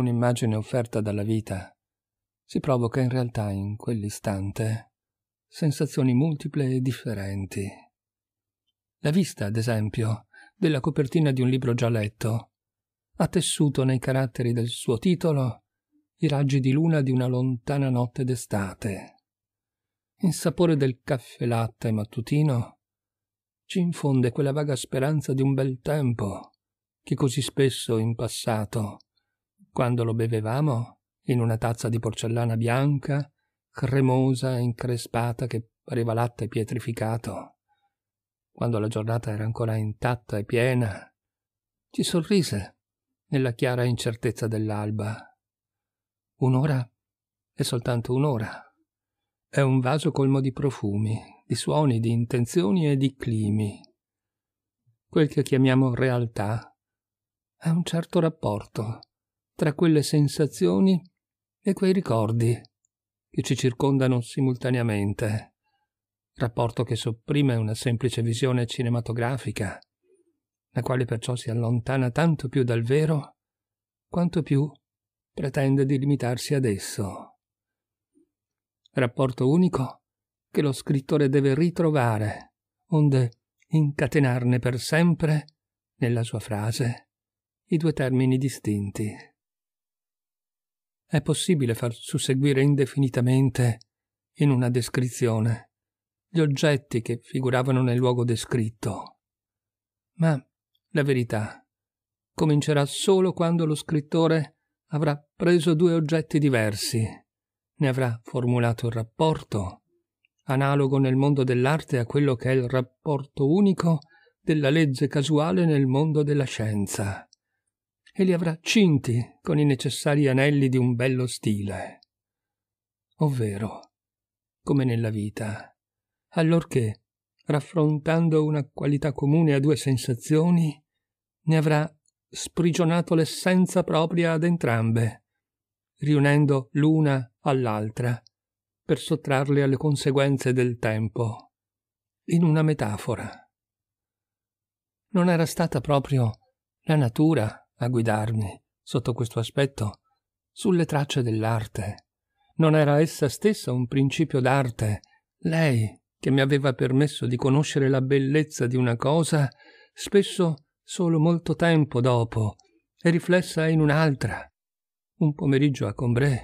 un'immagine offerta dalla vita, si provoca in realtà in quell'istante sensazioni multiple e differenti. La vista, ad esempio, della copertina di un libro già letto ha tessuto nei caratteri del suo titolo i raggi di luna di una lontana notte d'estate. Il sapore del caffè latte mattutino ci infonde quella vaga speranza di un bel tempo che così spesso in passato quando lo bevevamo, in una tazza di porcellana bianca, cremosa e increspata che pareva latte pietrificato, quando la giornata era ancora intatta e piena, ci sorrise nella chiara incertezza dell'alba. Un'ora è soltanto un'ora. È un vaso colmo di profumi, di suoni, di intenzioni e di climi. Quel che chiamiamo realtà è un certo rapporto tra quelle sensazioni e quei ricordi che ci circondano simultaneamente, rapporto che sopprime una semplice visione cinematografica, la quale perciò si allontana tanto più dal vero quanto più pretende di limitarsi ad esso. Rapporto unico che lo scrittore deve ritrovare, onde incatenarne per sempre, nella sua frase, i due termini distinti. È possibile far susseguire indefinitamente in una descrizione gli oggetti che figuravano nel luogo descritto. Ma la verità comincerà solo quando lo scrittore avrà preso due oggetti diversi, ne avrà formulato il rapporto, analogo nel mondo dell'arte a quello che è il rapporto unico della legge casuale nel mondo della scienza e li avrà cinti con i necessari anelli di un bello stile. Ovvero, come nella vita, allorché, raffrontando una qualità comune a due sensazioni, ne avrà sprigionato l'essenza propria ad entrambe, riunendo l'una all'altra per sottrarle alle conseguenze del tempo, in una metafora. Non era stata proprio la natura a guidarmi, sotto questo aspetto, sulle tracce dell'arte. Non era essa stessa un principio d'arte, lei che mi aveva permesso di conoscere la bellezza di una cosa, spesso solo molto tempo dopo, e riflessa in un'altra. Un pomeriggio a Combré,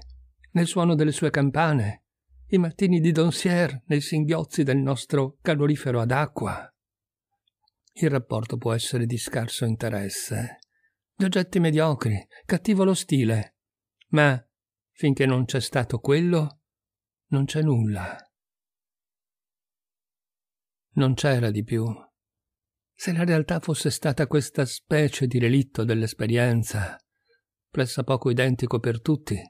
nel suono delle sue campane, i mattini di Donsier nei singhiozzi del nostro calorifero ad acqua. Il rapporto può essere di scarso interesse, gli oggetti mediocri, cattivo lo stile. Ma finché non c'è stato quello, non c'è nulla. Non c'era di più. Se la realtà fosse stata questa specie di relitto dell'esperienza, pressappoco identico per tutti,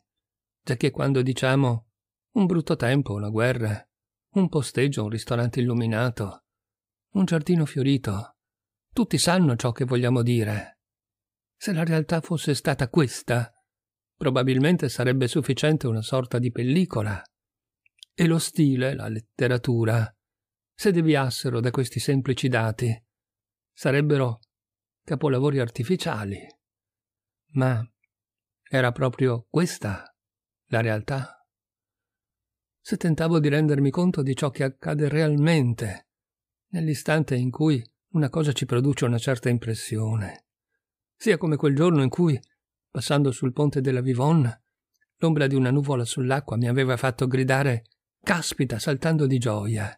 giacché quando diciamo un brutto tempo, una guerra, un posteggio, un ristorante illuminato, un giardino fiorito, tutti sanno ciò che vogliamo dire. Se la realtà fosse stata questa, probabilmente sarebbe sufficiente una sorta di pellicola. E lo stile, la letteratura, se deviassero da questi semplici dati, sarebbero capolavori artificiali. Ma era proprio questa la realtà? Se tentavo di rendermi conto di ciò che accade realmente, nell'istante in cui una cosa ci produce una certa impressione, sia come quel giorno in cui, passando sul ponte della Vivonne, l'ombra di una nuvola sull'acqua mi aveva fatto gridare Caspita saltando di gioia,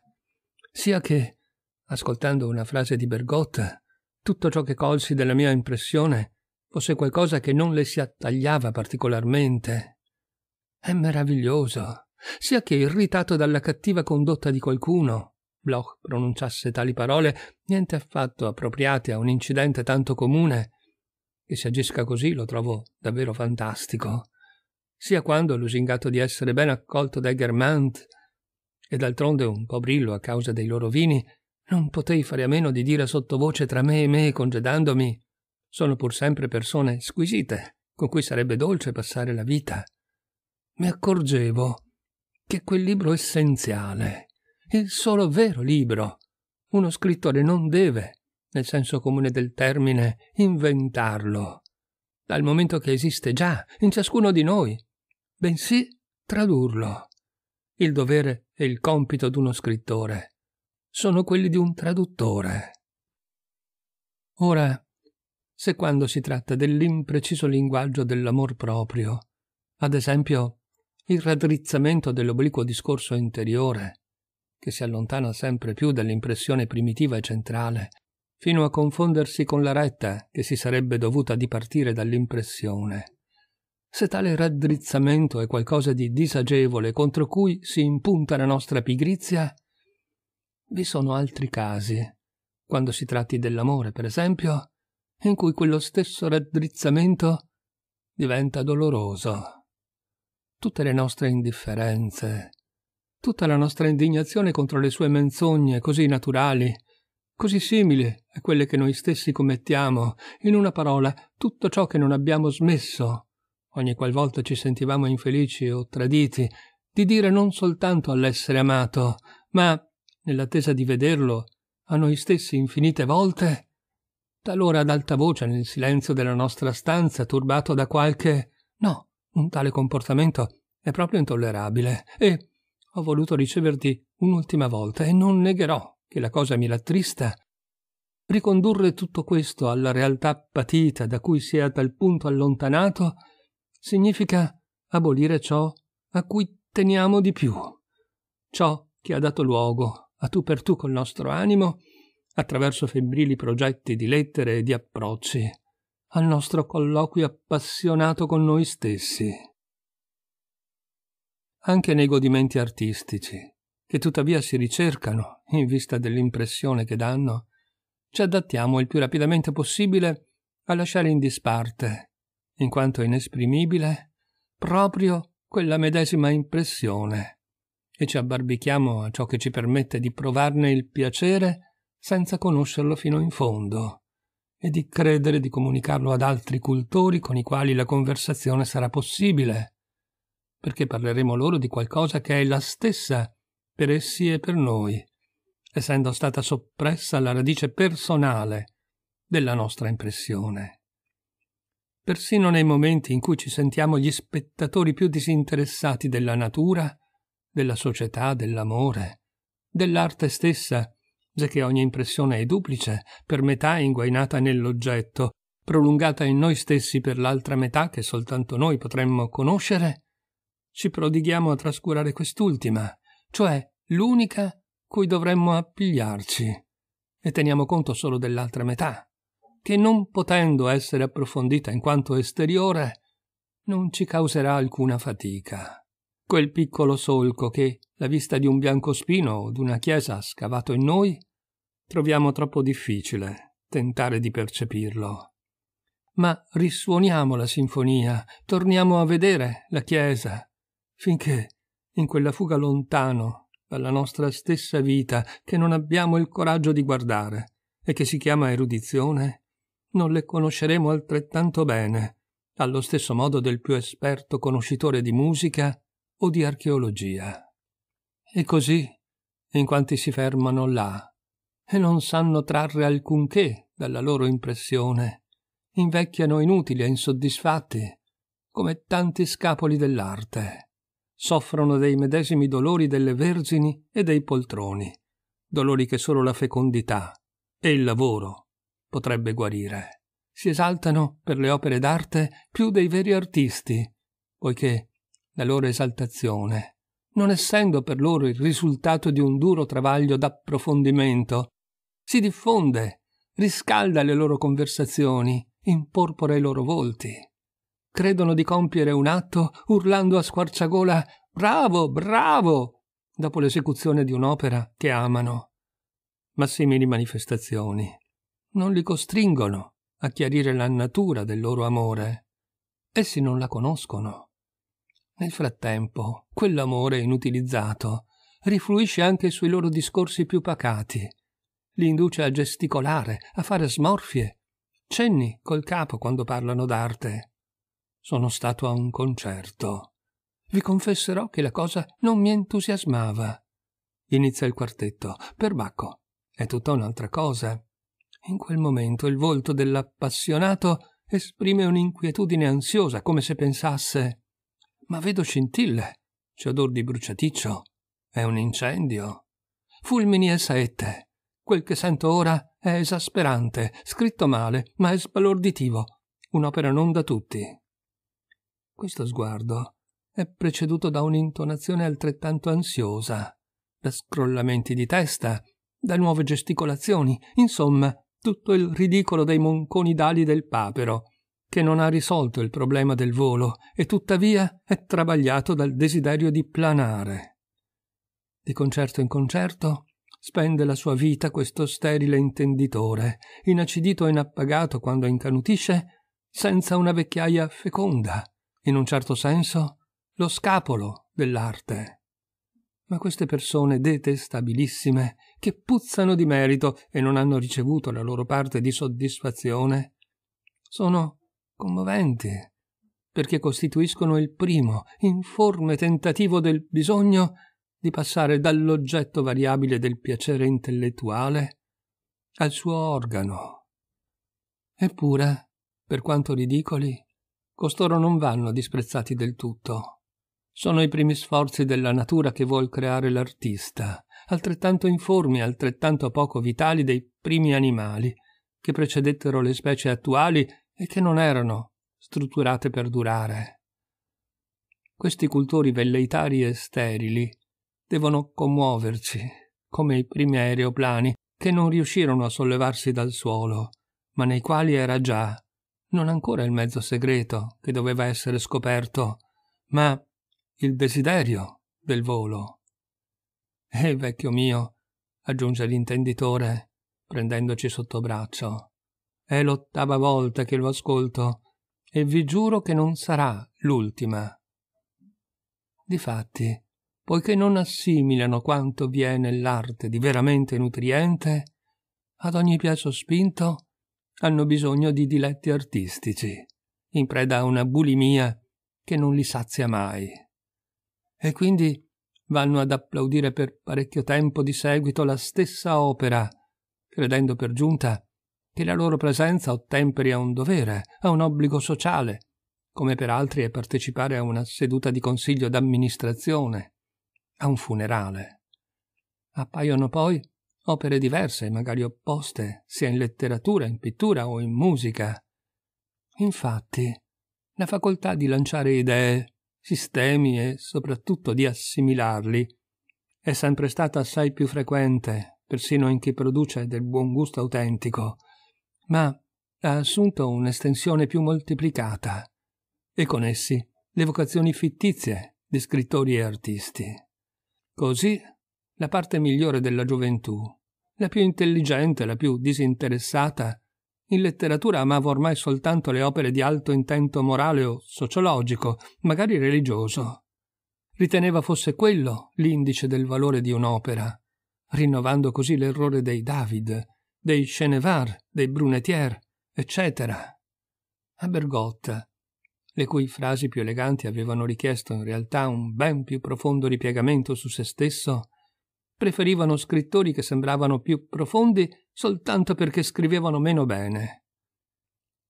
sia che, ascoltando una frase di Bergotta, tutto ciò che colsi della mia impressione fosse qualcosa che non le si attagliava particolarmente. È meraviglioso, sia che irritato dalla cattiva condotta di qualcuno, Bloch pronunciasse tali parole niente affatto appropriate a un incidente tanto comune che si agisca così lo trovo davvero fantastico. Sia quando ho lusingato di essere ben accolto dai Germant, e d'altronde un po' brillo a causa dei loro vini, non potei fare a meno di dire sottovoce tra me e me, congedandomi, sono pur sempre persone squisite, con cui sarebbe dolce passare la vita. Mi accorgevo che quel libro essenziale, il solo vero libro, uno scrittore non deve nel senso comune del termine, inventarlo, dal momento che esiste già in ciascuno di noi, bensì tradurlo. Il dovere e il compito d'uno scrittore sono quelli di un traduttore. Ora, se quando si tratta dell'impreciso linguaggio dell'amor proprio, ad esempio il raddrizzamento dell'obliquo discorso interiore, che si allontana sempre più dall'impressione primitiva e centrale fino a confondersi con la retta che si sarebbe dovuta dipartire dall'impressione. Se tale raddrizzamento è qualcosa di disagevole contro cui si impunta la nostra pigrizia, vi sono altri casi, quando si tratti dell'amore, per esempio, in cui quello stesso raddrizzamento diventa doloroso. Tutte le nostre indifferenze, tutta la nostra indignazione contro le sue menzogne così naturali, così simile a quelle che noi stessi commettiamo, in una parola, tutto ciò che non abbiamo smesso, ogni qualvolta ci sentivamo infelici o traditi, di dire non soltanto all'essere amato, ma, nell'attesa di vederlo, a noi stessi infinite volte, talora ad alta voce nel silenzio della nostra stanza, turbato da qualche... No, un tale comportamento è proprio intollerabile e ho voluto riceverti un'ultima volta e non negherò che la cosa mi rattrista, ricondurre tutto questo alla realtà patita da cui si è a tal punto allontanato significa abolire ciò a cui teniamo di più, ciò che ha dato luogo a tu per tu col nostro animo, attraverso febbrili progetti di lettere e di approcci, al nostro colloquio appassionato con noi stessi. Anche nei godimenti artistici, che tuttavia si ricercano in vista dell'impressione che danno, ci adattiamo il più rapidamente possibile a lasciare in disparte, in quanto inesprimibile, proprio quella medesima impressione e ci abbarbichiamo a ciò che ci permette di provarne il piacere senza conoscerlo fino in fondo e di credere di comunicarlo ad altri cultori con i quali la conversazione sarà possibile, perché parleremo loro di qualcosa che è la stessa per essi e per noi, essendo stata soppressa la radice personale della nostra impressione. Persino nei momenti in cui ci sentiamo gli spettatori più disinteressati della natura, della società, dell'amore, dell'arte stessa, che ogni impressione è duplice, per metà inguainata nell'oggetto, prolungata in noi stessi per l'altra metà che soltanto noi potremmo conoscere, ci prodighiamo a trascurare quest'ultima, cioè l'unica cui dovremmo appigliarci e teniamo conto solo dell'altra metà, che non potendo essere approfondita in quanto esteriore, non ci causerà alcuna fatica. Quel piccolo solco che, la vista di un biancospino o d'una chiesa scavato in noi, troviamo troppo difficile tentare di percepirlo. Ma risuoniamo la sinfonia, torniamo a vedere la chiesa, finché, in quella fuga lontano dalla nostra stessa vita che non abbiamo il coraggio di guardare e che si chiama erudizione, non le conosceremo altrettanto bene, allo stesso modo del più esperto conoscitore di musica o di archeologia. E così, in quanti si fermano là e non sanno trarre alcunché dalla loro impressione, invecchiano inutili e insoddisfatti, come tanti scapoli dell'arte soffrono dei medesimi dolori delle vergini e dei poltroni, dolori che solo la fecondità e il lavoro potrebbe guarire. Si esaltano per le opere d'arte più dei veri artisti, poiché la loro esaltazione, non essendo per loro il risultato di un duro travaglio d'approfondimento, si diffonde, riscalda le loro conversazioni, imporpora i loro volti credono di compiere un atto urlando a squarciagola Bravo, bravo! dopo l'esecuzione di un'opera che amano. Ma simili manifestazioni non li costringono a chiarire la natura del loro amore. Essi non la conoscono. Nel frattempo, quell'amore inutilizzato rifluisce anche sui loro discorsi più pacati. Li induce a gesticolare, a fare smorfie, cenni col capo quando parlano d'arte. Sono stato a un concerto. Vi confesserò che la cosa non mi entusiasmava. Inizia il quartetto. Perbacco. È tutta un'altra cosa. In quel momento il volto dell'appassionato esprime un'inquietudine ansiosa, come se pensasse Ma vedo scintille. C'è odor di bruciaticcio. È un incendio. Fulmini e saette. Quel che sento ora è esasperante, scritto male, ma è sbalorditivo. Un'opera non da tutti. Questo sguardo è preceduto da un'intonazione altrettanto ansiosa, da scrollamenti di testa, da nuove gesticolazioni, insomma, tutto il ridicolo dei monconi d'ali del papero, che non ha risolto il problema del volo e tuttavia è travagliato dal desiderio di planare. Di concerto in concerto spende la sua vita questo sterile intenditore, inacidito e inappagato quando incanutisce, senza una vecchiaia feconda, in un certo senso, lo scapolo dell'arte. Ma queste persone detestabilissime, che puzzano di merito e non hanno ricevuto la loro parte di soddisfazione, sono commoventi, perché costituiscono il primo, informe tentativo del bisogno di passare dall'oggetto variabile del piacere intellettuale al suo organo. Eppure, per quanto ridicoli, costoro non vanno disprezzati del tutto. Sono i primi sforzi della natura che vuol creare l'artista, altrettanto informi, altrettanto poco vitali dei primi animali, che precedettero le specie attuali e che non erano strutturate per durare. Questi cultori velleitari e sterili devono commuoverci, come i primi aeroplani, che non riuscirono a sollevarsi dal suolo, ma nei quali era già non ancora il mezzo segreto che doveva essere scoperto, ma il desiderio del volo. E vecchio mio, aggiunge l'intenditore, prendendoci sotto braccio, è l'ottava volta che lo ascolto e vi giuro che non sarà l'ultima. Difatti, poiché non assimilano quanto vi è nell'arte di veramente nutriente, ad ogni piasso spinto hanno bisogno di diletti artistici, in preda a una bulimia che non li sazia mai. E quindi vanno ad applaudire per parecchio tempo di seguito la stessa opera, credendo per giunta che la loro presenza ottemperi a un dovere, a un obbligo sociale, come per altri è partecipare a una seduta di consiglio d'amministrazione, a un funerale. Appaiono poi opere diverse, magari opposte, sia in letteratura, in pittura o in musica. Infatti, la facoltà di lanciare idee, sistemi e soprattutto di assimilarli è sempre stata assai più frequente, persino in chi produce del buon gusto autentico, ma ha assunto un'estensione più moltiplicata e con essi le vocazioni fittizie di scrittori e artisti. Così la parte migliore della gioventù la più intelligente, la più disinteressata. In letteratura amava ormai soltanto le opere di alto intento morale o sociologico, magari religioso. Riteneva fosse quello l'indice del valore di un'opera, rinnovando così l'errore dei David, dei Chenevar, dei Brunetier, eccetera. A Bergotta, le cui frasi più eleganti avevano richiesto in realtà un ben più profondo ripiegamento su se stesso, preferivano scrittori che sembravano più profondi soltanto perché scrivevano meno bene.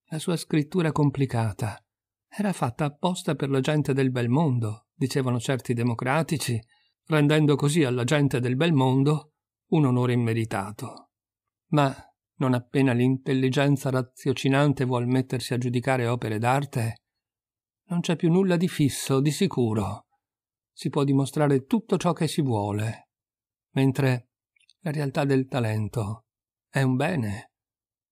La sua scrittura complicata era fatta apposta per la gente del bel mondo, dicevano certi democratici, rendendo così alla gente del bel mondo un onore immeritato. Ma non appena l'intelligenza raziocinante vuol mettersi a giudicare opere d'arte, non c'è più nulla di fisso, di sicuro. Si può dimostrare tutto ciò che si vuole mentre la realtà del talento è un bene,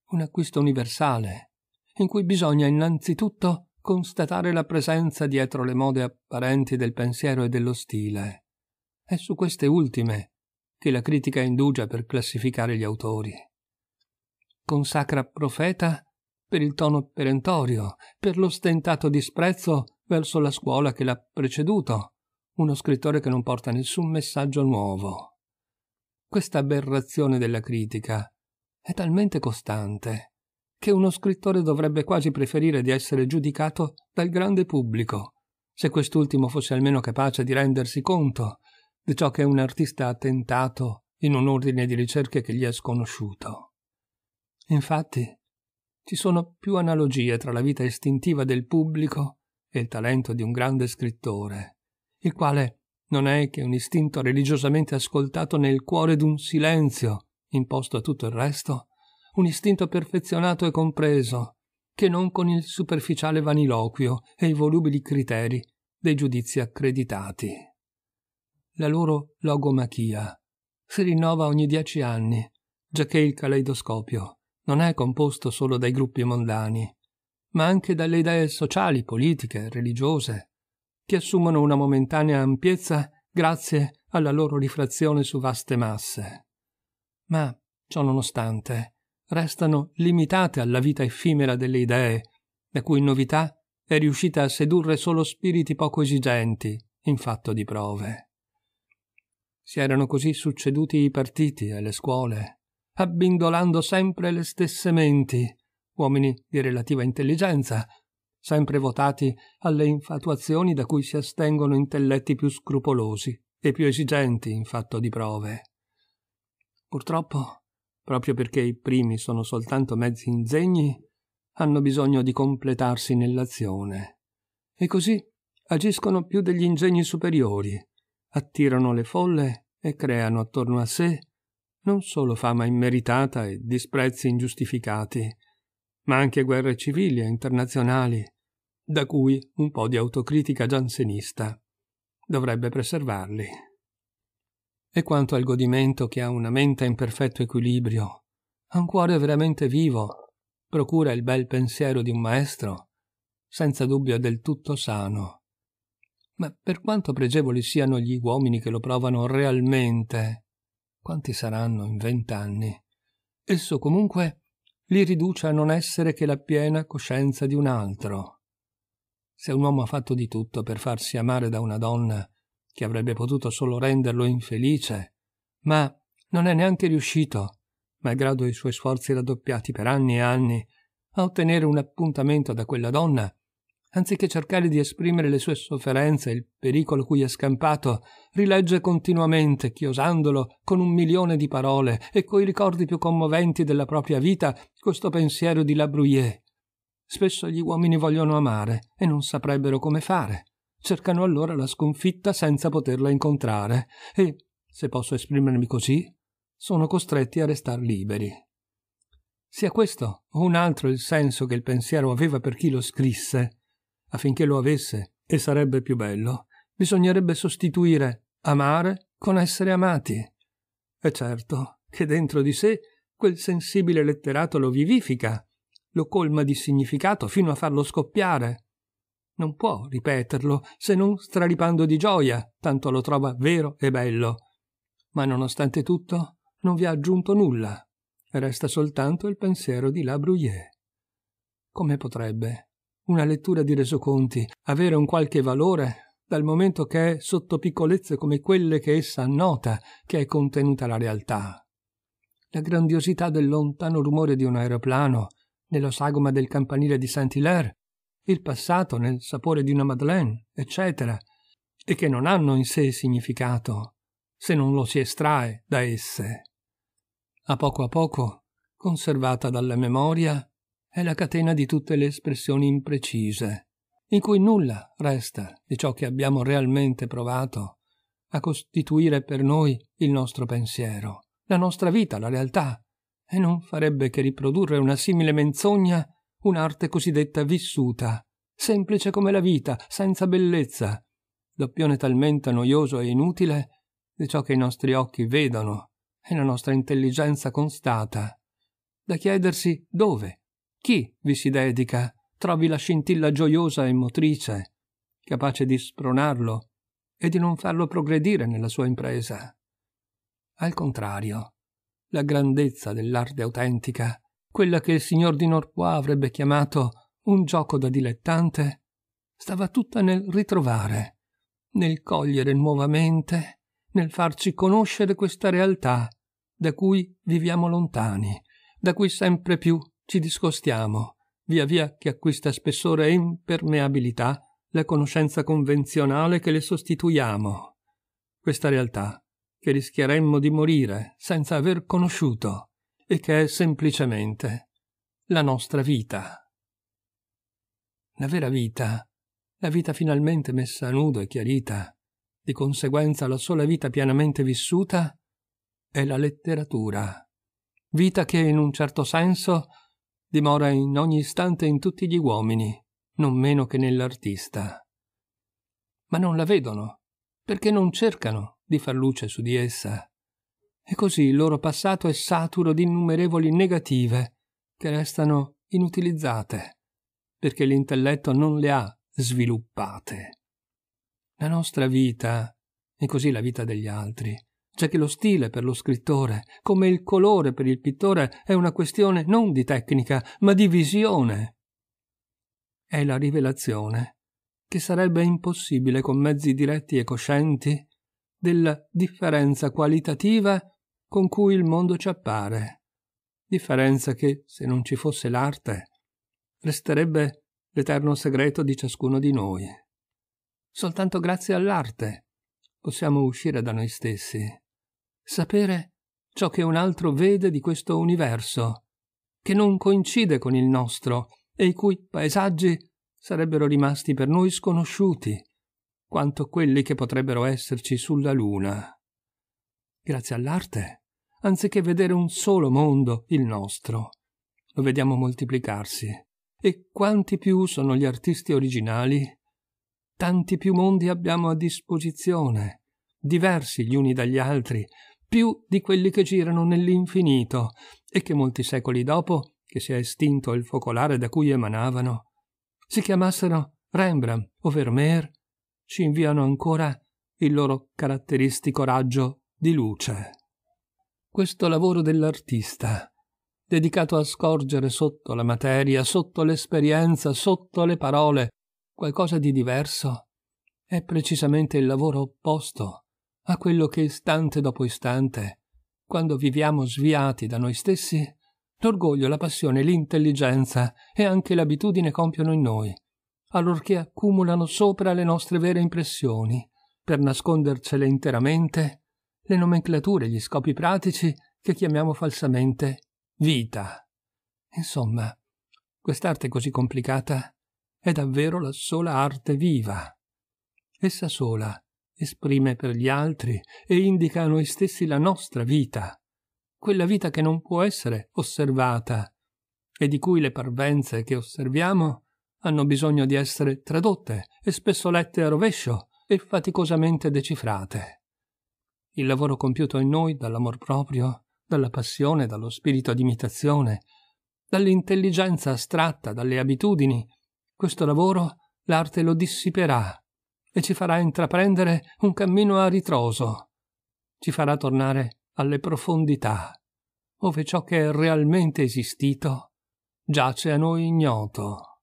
un acquisto universale, in cui bisogna innanzitutto constatare la presenza dietro le mode apparenti del pensiero e dello stile. È su queste ultime che la critica indugia per classificare gli autori. Consacra profeta per il tono perentorio, per l'ostentato disprezzo verso la scuola che l'ha preceduto, uno scrittore che non porta nessun messaggio nuovo. Questa aberrazione della critica è talmente costante che uno scrittore dovrebbe quasi preferire di essere giudicato dal grande pubblico, se quest'ultimo fosse almeno capace di rendersi conto di ciò che un artista ha tentato in un ordine di ricerche che gli è sconosciuto. Infatti, ci sono più analogie tra la vita istintiva del pubblico e il talento di un grande scrittore, il quale non è che un istinto religiosamente ascoltato nel cuore d'un silenzio, imposto a tutto il resto? Un istinto perfezionato e compreso, che non con il superficiale vaniloquio e i volubili criteri dei giudizi accreditati. La loro logomachia si rinnova ogni dieci anni, giacché il caleidoscopio non è composto solo dai gruppi mondani, ma anche dalle idee sociali, politiche, religiose, che assumono una momentanea ampiezza grazie alla loro rifrazione su vaste masse. Ma, ciò nonostante, restano limitate alla vita effimera delle idee, la cui novità è riuscita a sedurre solo spiriti poco esigenti in fatto di prove. Si erano così succeduti i partiti e le scuole, abbindolando sempre le stesse menti, uomini di relativa intelligenza, sempre votati alle infatuazioni da cui si astengono intelletti più scrupolosi e più esigenti in fatto di prove. Purtroppo, proprio perché i primi sono soltanto mezzi ingegni, hanno bisogno di completarsi nell'azione. E così agiscono più degli ingegni superiori, attirano le folle e creano attorno a sé non solo fama immeritata e disprezzi ingiustificati, ma anche guerre civili e internazionali, da cui un po' di autocritica giansenista dovrebbe preservarli. E quanto al godimento che ha una mente in perfetto equilibrio, ha un cuore veramente vivo, procura il bel pensiero di un maestro, senza dubbio è del tutto sano. Ma per quanto pregevoli siano gli uomini che lo provano realmente, quanti saranno in vent'anni, esso comunque li riduce a non essere che la piena coscienza di un altro se un uomo ha fatto di tutto per farsi amare da una donna che avrebbe potuto solo renderlo infelice, ma non è neanche riuscito, malgrado i suoi sforzi raddoppiati per anni e anni, a ottenere un appuntamento da quella donna, anziché cercare di esprimere le sue sofferenze e il pericolo cui è scampato, rilegge continuamente, chiosandolo con un milione di parole e coi ricordi più commoventi della propria vita, questo pensiero di La Bruyère. Spesso gli uomini vogliono amare e non saprebbero come fare. Cercano allora la sconfitta senza poterla incontrare e, se posso esprimermi così, sono costretti a restar liberi. Sia questo o un altro il senso che il pensiero aveva per chi lo scrisse, affinché lo avesse, e sarebbe più bello, bisognerebbe sostituire amare con essere amati. E certo che dentro di sé quel sensibile letterato lo vivifica lo colma di significato fino a farlo scoppiare. Non può ripeterlo se non straripando di gioia, tanto lo trova vero e bello. Ma nonostante tutto non vi ha aggiunto nulla. Resta soltanto il pensiero di La Bruyère. Come potrebbe una lettura di resoconti avere un qualche valore dal momento che è sotto piccolezze come quelle che essa annota che è contenuta la realtà? La grandiosità del lontano rumore di un aeroplano nella sagoma del campanile di Saint-Hilaire, il passato nel sapore di una Madeleine, eccetera, e che non hanno in sé significato se non lo si estrae da esse. A poco a poco, conservata dalla memoria, è la catena di tutte le espressioni imprecise, in cui nulla resta di ciò che abbiamo realmente provato a costituire per noi il nostro pensiero, la nostra vita, la realtà, e non farebbe che riprodurre una simile menzogna un'arte cosiddetta vissuta, semplice come la vita, senza bellezza, doppione talmente noioso e inutile di ciò che i nostri occhi vedono e la nostra intelligenza constata, da chiedersi dove, chi vi si dedica, trovi la scintilla gioiosa e motrice, capace di spronarlo e di non farlo progredire nella sua impresa. Al contrario, la grandezza dell'arte autentica, quella che il signor di Norpois avrebbe chiamato un gioco da dilettante, stava tutta nel ritrovare, nel cogliere nuovamente, nel farci conoscere questa realtà da cui viviamo lontani, da cui sempre più ci discostiamo, via via che acquista spessore e impermeabilità la conoscenza convenzionale che le sostituiamo. Questa realtà che rischieremmo di morire senza aver conosciuto e che è semplicemente la nostra vita. La vera vita, la vita finalmente messa a nudo e chiarita, di conseguenza la sola vita pienamente vissuta, è la letteratura, vita che in un certo senso dimora in ogni istante in tutti gli uomini, non meno che nell'artista. Ma non la vedono, perché non cercano di far luce su di essa. E così il loro passato è saturo di innumerevoli negative che restano inutilizzate, perché l'intelletto non le ha sviluppate. La nostra vita, e così la vita degli altri, c'è che lo stile per lo scrittore, come il colore per il pittore, è una questione non di tecnica, ma di visione. È la rivelazione, che sarebbe impossibile con mezzi diretti e coscienti della differenza qualitativa con cui il mondo ci appare. Differenza che, se non ci fosse l'arte, resterebbe l'eterno segreto di ciascuno di noi. Soltanto grazie all'arte possiamo uscire da noi stessi, sapere ciò che un altro vede di questo universo, che non coincide con il nostro e i cui paesaggi sarebbero rimasti per noi sconosciuti quanto quelli che potrebbero esserci sulla Luna. Grazie all'arte, anziché vedere un solo mondo, il nostro, lo vediamo moltiplicarsi. E quanti più sono gli artisti originali, tanti più mondi abbiamo a disposizione, diversi gli uni dagli altri, più di quelli che girano nell'infinito e che molti secoli dopo, che si è estinto il focolare da cui emanavano, si chiamassero Rembrandt o Vermeer ci inviano ancora il loro caratteristico raggio di luce. Questo lavoro dell'artista, dedicato a scorgere sotto la materia, sotto l'esperienza, sotto le parole, qualcosa di diverso, è precisamente il lavoro opposto a quello che istante dopo istante, quando viviamo sviati da noi stessi, l'orgoglio, la passione, l'intelligenza e anche l'abitudine compiono in noi allorché accumulano sopra le nostre vere impressioni, per nascondercele interamente, le nomenclature e gli scopi pratici che chiamiamo falsamente vita. Insomma, quest'arte così complicata è davvero la sola arte viva. Essa sola esprime per gli altri e indica a noi stessi la nostra vita, quella vita che non può essere osservata e di cui le parvenze che osserviamo hanno bisogno di essere tradotte e spesso lette a rovescio e faticosamente decifrate. Il lavoro compiuto in noi dall'amor proprio, dalla passione, dallo spirito di imitazione, dall'intelligenza astratta, dalle abitudini, questo lavoro l'arte lo dissiperà e ci farà intraprendere un cammino a ritroso, ci farà tornare alle profondità, ove ciò che è realmente esistito giace a noi ignoto.